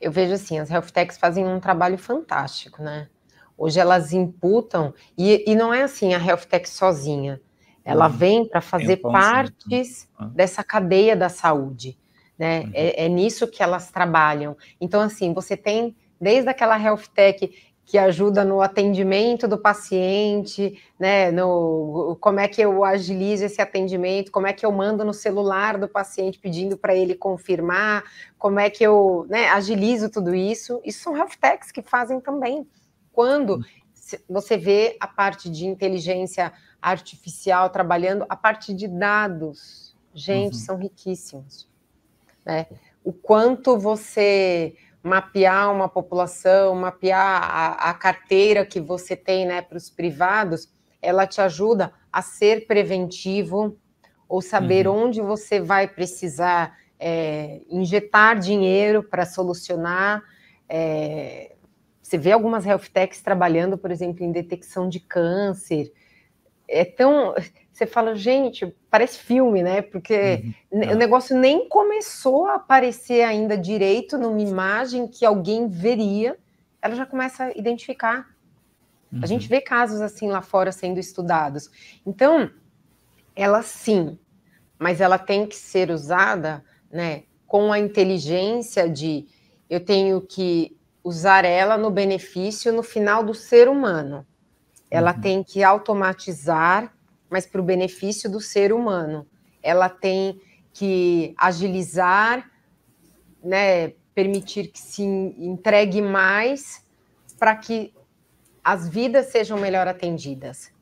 eu vejo assim, as health techs fazem um trabalho fantástico, né? Hoje elas imputam, e, e não é assim a health tech sozinha, ela uhum. vem para fazer Tem né? partes uhum. dessa cadeia da saúde, né? Uhum. É, é nisso que elas trabalham. Então, assim, você tem desde aquela health tech que ajuda no atendimento do paciente, né? No como é que eu agilizo esse atendimento, como é que eu mando no celular do paciente pedindo para ele confirmar, como é que eu né, agilizo tudo isso. Isso são health techs que fazem também. Quando você vê a parte de inteligência artificial trabalhando a parte de dados, gente, uhum. são riquíssimos, né? O quanto você mapear uma população, mapear a, a carteira que você tem né, para os privados, ela te ajuda a ser preventivo ou saber uhum. onde você vai precisar é, injetar dinheiro para solucionar. É, você vê algumas health techs trabalhando, por exemplo, em detecção de câncer, é tão. Você fala, gente, parece filme, né? Porque uhum. o é. negócio nem começou a aparecer ainda direito numa imagem que alguém veria, ela já começa a identificar. Uhum. A gente uhum. vê casos assim lá fora sendo estudados. Então, ela sim, mas ela tem que ser usada, né, com a inteligência de eu tenho que usar ela no benefício no final do ser humano. Ela uhum. tem que automatizar, mas para o benefício do ser humano. Ela tem que agilizar, né, permitir que se entregue mais para que as vidas sejam melhor atendidas.